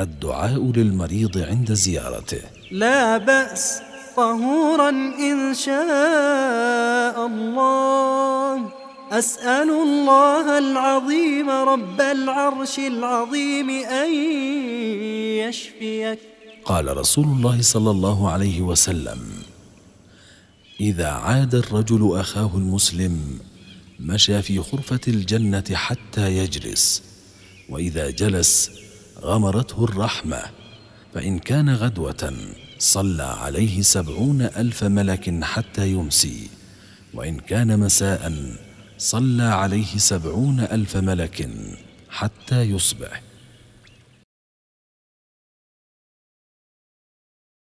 الدعاء للمريض عند زيارته لا بأس طهورا إن شاء الله أسأل الله العظيم رب العرش العظيم أن يشفيك قال رسول الله صلى الله عليه وسلم إذا عاد الرجل أخاه المسلم مشى في خرفة الجنة حتى يجلس وإذا جلس غمرته الرحمة فإن كان غدوة صلى عليه سبعون ألف ملك حتى يمسي وإن كان مساء صلى عليه سبعون ألف ملك حتى يصبح